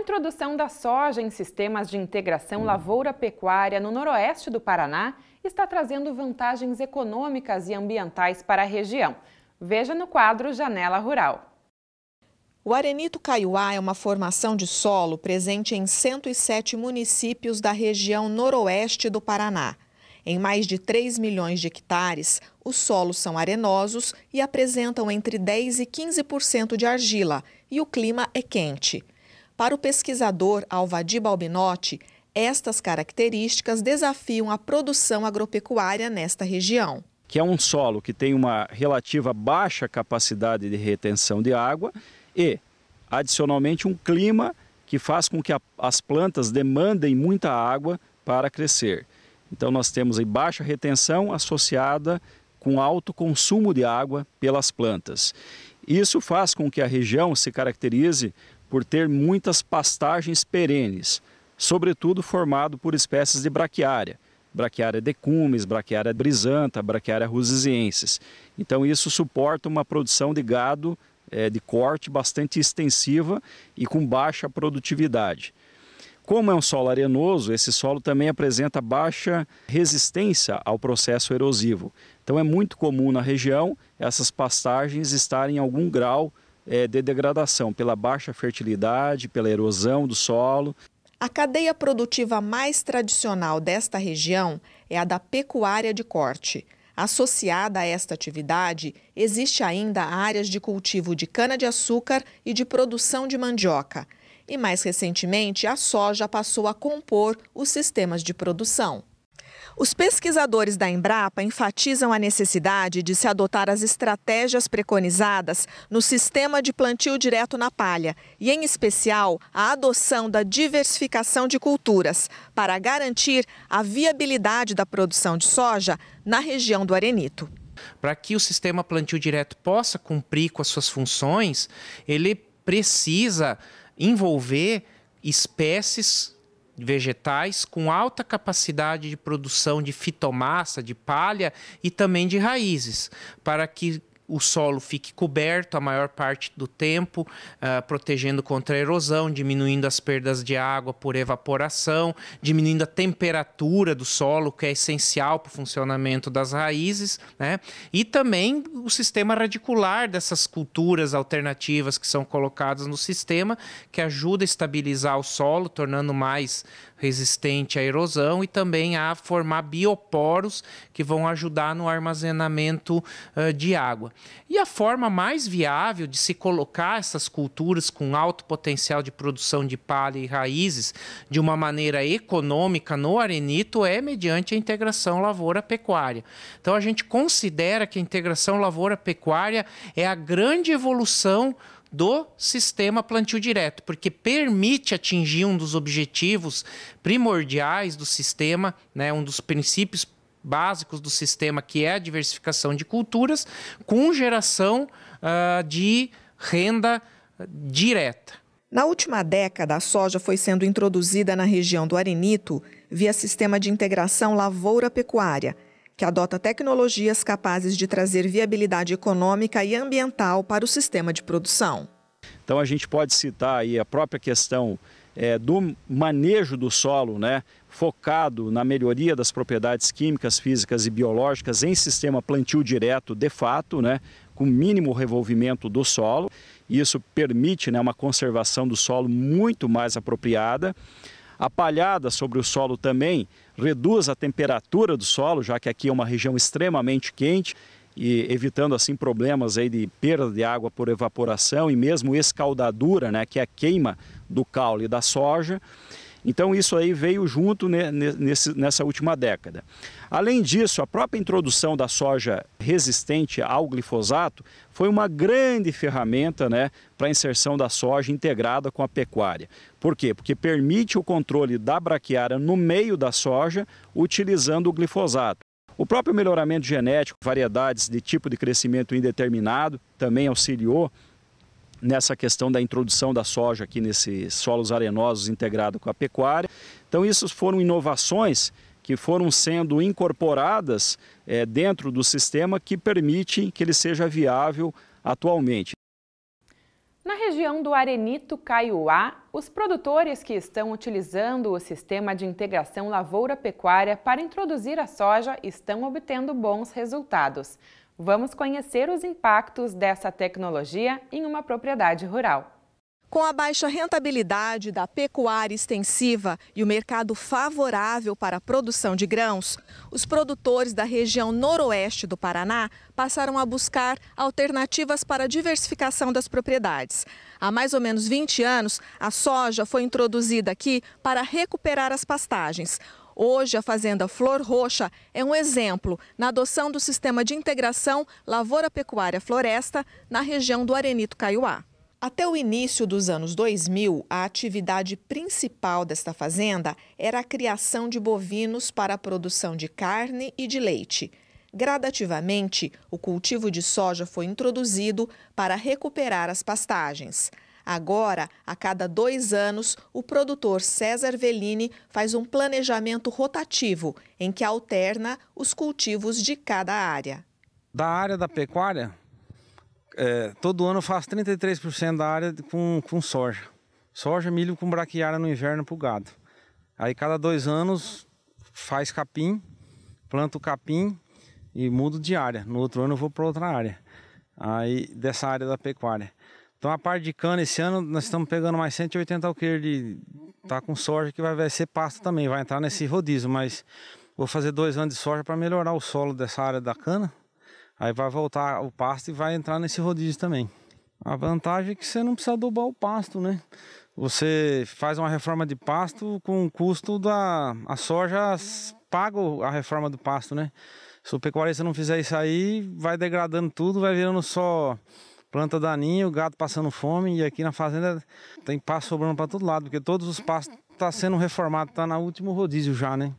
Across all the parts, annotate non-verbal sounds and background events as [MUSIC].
introdução da soja em sistemas de integração hum. lavoura-pecuária no noroeste do Paraná está trazendo vantagens econômicas e ambientais para a região. Veja no quadro Janela Rural. O arenito caiuá é uma formação de solo presente em 107 municípios da região noroeste do Paraná. Em mais de 3 milhões de hectares, os solos são arenosos e apresentam entre 10 e 15% de argila, e o clima é quente. Para o pesquisador Alvadi Balbinotti, estas características desafiam a produção agropecuária nesta região. Que é um solo que tem uma relativa baixa capacidade de retenção de água e, adicionalmente, um clima que faz com que a, as plantas demandem muita água para crescer. Então, nós temos aí baixa retenção associada com alto consumo de água pelas plantas. Isso faz com que a região se caracterize por ter muitas pastagens perenes, sobretudo formado por espécies de braquiária, braquiária decumes, braquiária brisanta, braquiária rusiziensis. Então isso suporta uma produção de gado é, de corte bastante extensiva e com baixa produtividade. Como é um solo arenoso, esse solo também apresenta baixa resistência ao processo erosivo. Então é muito comum na região essas pastagens estarem em algum grau é, de degradação, pela baixa fertilidade, pela erosão do solo. A cadeia produtiva mais tradicional desta região é a da pecuária de corte. Associada a esta atividade, existe ainda áreas de cultivo de cana-de-açúcar e de produção de mandioca. E mais recentemente, a soja passou a compor os sistemas de produção. Os pesquisadores da Embrapa enfatizam a necessidade de se adotar as estratégias preconizadas no sistema de plantio direto na palha e, em especial, a adoção da diversificação de culturas para garantir a viabilidade da produção de soja na região do Arenito. Para que o sistema plantio direto possa cumprir com as suas funções, ele precisa envolver espécies vegetais com alta capacidade de produção de fitomassa, de palha e também de raízes, para que o solo fique coberto a maior parte do tempo, uh, protegendo contra a erosão, diminuindo as perdas de água por evaporação, diminuindo a temperatura do solo, que é essencial para o funcionamento das raízes, né? e também o sistema radicular dessas culturas alternativas que são colocadas no sistema, que ajuda a estabilizar o solo, tornando mais resistente à erosão e também a formar bioporos que vão ajudar no armazenamento uh, de água. E a forma mais viável de se colocar essas culturas com alto potencial de produção de palha e raízes de uma maneira econômica no arenito é mediante a integração lavoura-pecuária. Então a gente considera que a integração lavoura-pecuária é a grande evolução do sistema plantio direto, porque permite atingir um dos objetivos primordiais do sistema, né, um dos princípios básicos do sistema, que é a diversificação de culturas, com geração uh, de renda ah, direta. Na última década, a soja foi sendo introduzida na região do Arenito via sistema de integração lavoura-pecuária que adota tecnologias capazes de trazer viabilidade econômica e ambiental para o sistema de produção. Então a gente pode citar aí a própria questão é, do manejo do solo, né, focado na melhoria das propriedades químicas, físicas e biológicas em sistema plantio direto de fato, né, com mínimo revolvimento do solo. Isso permite né, uma conservação do solo muito mais apropriada. A palhada sobre o solo também reduz a temperatura do solo, já que aqui é uma região extremamente quente, e evitando assim problemas aí de perda de água por evaporação e mesmo escaldadura, né, que é a queima do caule da soja. Então isso aí veio junto né, nessa última década. Além disso, a própria introdução da soja resistente ao glifosato foi uma grande ferramenta né, para a inserção da soja integrada com a pecuária. Por quê? Porque permite o controle da braquiária no meio da soja utilizando o glifosato. O próprio melhoramento genético, variedades de tipo de crescimento indeterminado, também auxiliou nessa questão da introdução da soja aqui nesses solos arenosos integrado com a pecuária. Então, isso foram inovações que foram sendo incorporadas é, dentro do sistema que permitem que ele seja viável atualmente. Na região do Arenito Caiuá, os produtores que estão utilizando o sistema de integração lavoura-pecuária para introduzir a soja estão obtendo bons resultados. Vamos conhecer os impactos dessa tecnologia em uma propriedade rural. Com a baixa rentabilidade da pecuária extensiva e o mercado favorável para a produção de grãos, os produtores da região noroeste do Paraná passaram a buscar alternativas para a diversificação das propriedades. Há mais ou menos 20 anos, a soja foi introduzida aqui para recuperar as pastagens. Hoje, a Fazenda Flor Roxa é um exemplo na adoção do sistema de integração lavoura-pecuária-floresta na região do Arenito Caiuá. Até o início dos anos 2000, a atividade principal desta fazenda era a criação de bovinos para a produção de carne e de leite. Gradativamente, o cultivo de soja foi introduzido para recuperar as pastagens. Agora, a cada dois anos, o produtor César Vellini faz um planejamento rotativo, em que alterna os cultivos de cada área. Da área da pecuária, é, todo ano faz 33% da área com, com soja. Soja, milho com braquiária no inverno para o gado. Aí, cada dois anos, faz capim, planta o capim e mudo de área. No outro ano, eu vou para outra área. Aí, dessa área da pecuária. Então a parte de cana esse ano nós estamos pegando mais 180 alqueires de tá com soja que vai, ser pasta também, vai entrar nesse rodízio, mas vou fazer dois anos de soja para melhorar o solo dessa área da cana. Aí vai voltar o pasto e vai entrar nesse rodízio também. A vantagem é que você não precisa adubar o pasto, né? Você faz uma reforma de pasto com o custo da a soja paga a reforma do pasto, né? Se o pecuarista não fizer isso aí, vai degradando tudo, vai virando só planta daninha, o gado passando fome e aqui na fazenda tem pasto sobrando para todo lado, porque todos os pastos estão tá sendo reformados, está no último rodízio já, né?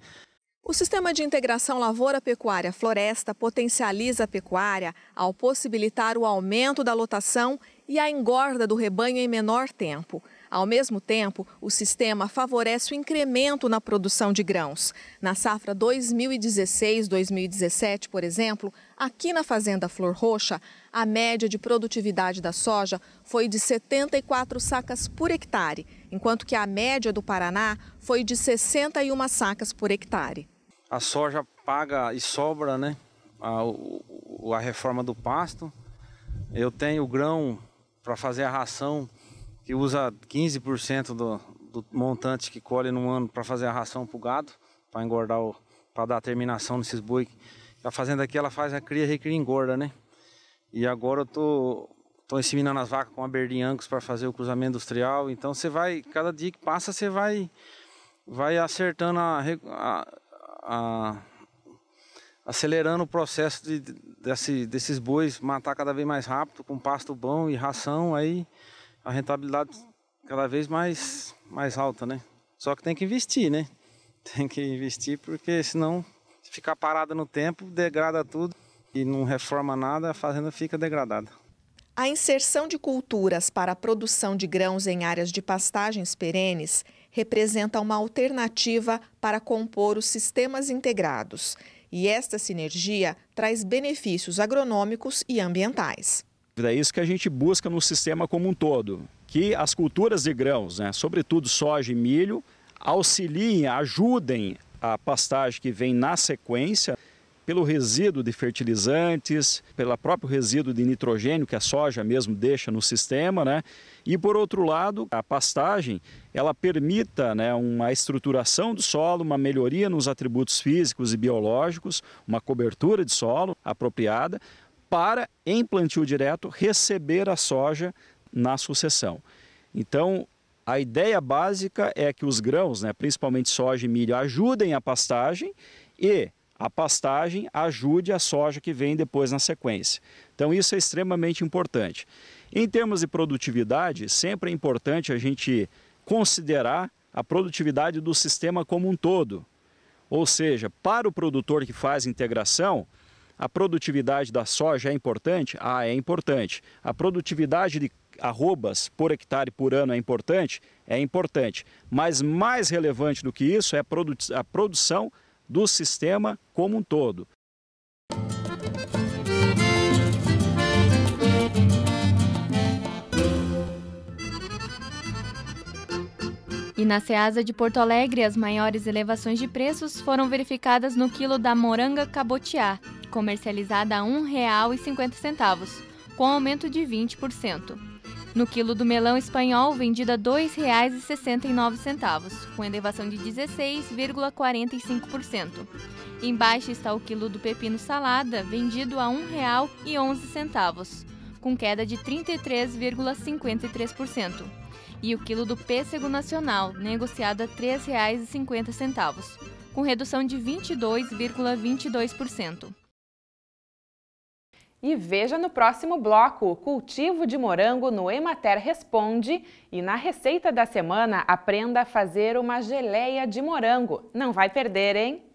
O sistema de integração lavoura-pecuária-floresta potencializa a pecuária ao possibilitar o aumento da lotação e a engorda do rebanho em menor tempo. Ao mesmo tempo, o sistema favorece o incremento na produção de grãos. Na safra 2016-2017, por exemplo, aqui na Fazenda Flor Roxa, a média de produtividade da soja foi de 74 sacas por hectare, enquanto que a média do Paraná foi de 61 sacas por hectare. A soja paga e sobra, né? A, a reforma do pasto. Eu tenho grão para fazer a ração que usa 15% do, do montante que colhe no ano para fazer a ração para o gado, para engordar, para dar terminação nesses boi. A fazenda aqui ela faz a cria, recria e engorda, né? E agora eu tô, tô inseminando as vacas com a Berlim Angus para fazer o cruzamento industrial. Então você vai, cada dia que passa, você vai, vai acertando a, a, a acelerando o processo de, desse, desses bois matar cada vez mais rápido, com pasto bom e ração, aí a rentabilidade cada vez mais, mais alta, né? Só que tem que investir, né? [LAUGHS] Tem que investir porque senão se ficar parada no tempo, degrada tudo e não reforma nada, a fazenda fica degradada. A inserção de culturas para a produção de grãos em áreas de pastagens perenes representa uma alternativa para compor os sistemas integrados. E esta sinergia traz benefícios agronômicos e ambientais dúvida, é isso que a gente busca no sistema como um todo, que as culturas de grãos, né, sobretudo soja e milho, auxiliem, ajudem a pastagem que vem na sequência pelo resíduo de fertilizantes, pelo próprio resíduo de nitrogênio que a soja mesmo deixa no sistema, né? E por outro lado, a pastagem, ela permita, né, uma estruturação do solo, uma melhoria nos atributos físicos e biológicos, uma cobertura de solo apropriada, para, em plantio direto, receber a soja na sucessão. Então, a ideia básica é que os grãos, né, principalmente soja e milho, ajudem a pastagem e a pastagem ajude a soja que vem depois na sequência. Então, isso é extremamente importante. Em termos de produtividade, sempre é importante a gente considerar a produtividade do sistema como um todo. Ou seja, para o produtor que faz integração, a produtividade da soja é importante? Ah, é importante. A produtividade de arrobas por hectare por ano é importante? É importante. Mas mais relevante do que isso é a, produ a produção do sistema como um todo. E na Ceasa de Porto Alegre, as maiores elevações de preços foram verificadas no quilo da moranga cabotiá, comercializada a R$ 1,50, com aumento de 20%. No quilo do melão espanhol, vendido a R$ 2,69, com elevação de 16,45%. Embaixo está o quilo do pepino salada, vendido a R$ 1,11, com queda de 33,53%. E o quilo do pêssego nacional, negociado a R$ 3,50, com redução de 22,22%. ,22%. E veja no próximo bloco: cultivo de morango no Emater Responde. E na receita da semana, aprenda a fazer uma geleia de morango. Não vai perder, hein?